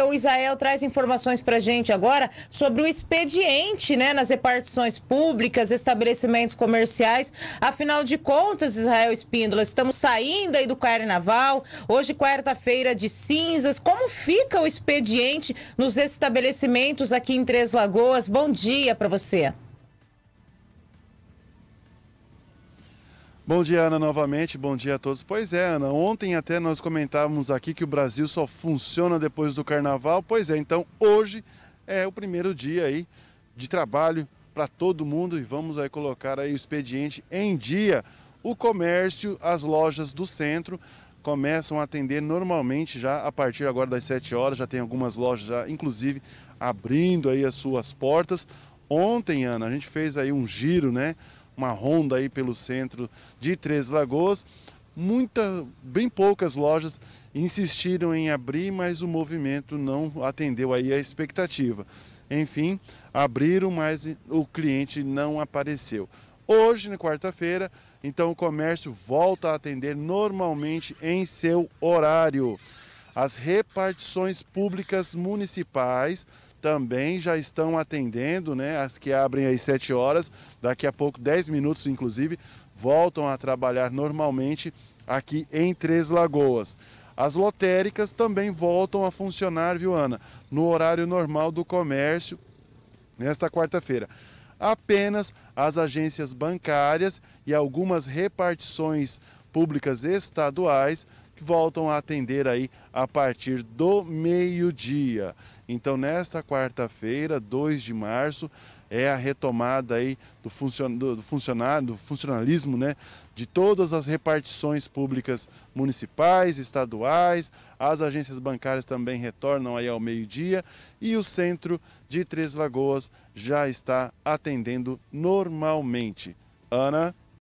O então, Israel traz informações para a gente agora sobre o expediente né, nas repartições públicas, estabelecimentos comerciais. Afinal de contas, Israel Espíndola, estamos saindo aí do carnaval. Hoje, quarta-feira de cinzas. Como fica o expediente nos estabelecimentos aqui em Três Lagoas? Bom dia para você. Bom dia, Ana, novamente. Bom dia a todos. Pois é, Ana, ontem até nós comentávamos aqui que o Brasil só funciona depois do carnaval. Pois é, então hoje é o primeiro dia aí de trabalho para todo mundo e vamos aí colocar aí o expediente em dia. O comércio, as lojas do centro começam a atender normalmente já a partir agora das 7 horas, já tem algumas lojas já inclusive abrindo aí as suas portas. Ontem, Ana, a gente fez aí um giro, né? uma ronda aí pelo centro de Três Lagoas. Muita, bem poucas lojas insistiram em abrir, mas o movimento não atendeu aí a expectativa. Enfim, abriram, mas o cliente não apareceu. Hoje, na quarta-feira, então o comércio volta a atender normalmente em seu horário. As repartições públicas municipais também já estão atendendo, né? As que abrem às 7 horas, daqui a pouco, 10 minutos inclusive, voltam a trabalhar normalmente aqui em Três Lagoas. As lotéricas também voltam a funcionar, viu, Ana? No horário normal do comércio, nesta quarta-feira. Apenas as agências bancárias e algumas repartições públicas estaduais voltam a atender aí a partir do meio-dia. Então, nesta quarta-feira, 2 de março, é a retomada aí do, funcion... do funcionário, do funcionalismo, né, de todas as repartições públicas municipais, estaduais, as agências bancárias também retornam aí ao meio-dia e o centro de Três Lagoas já está atendendo normalmente. Ana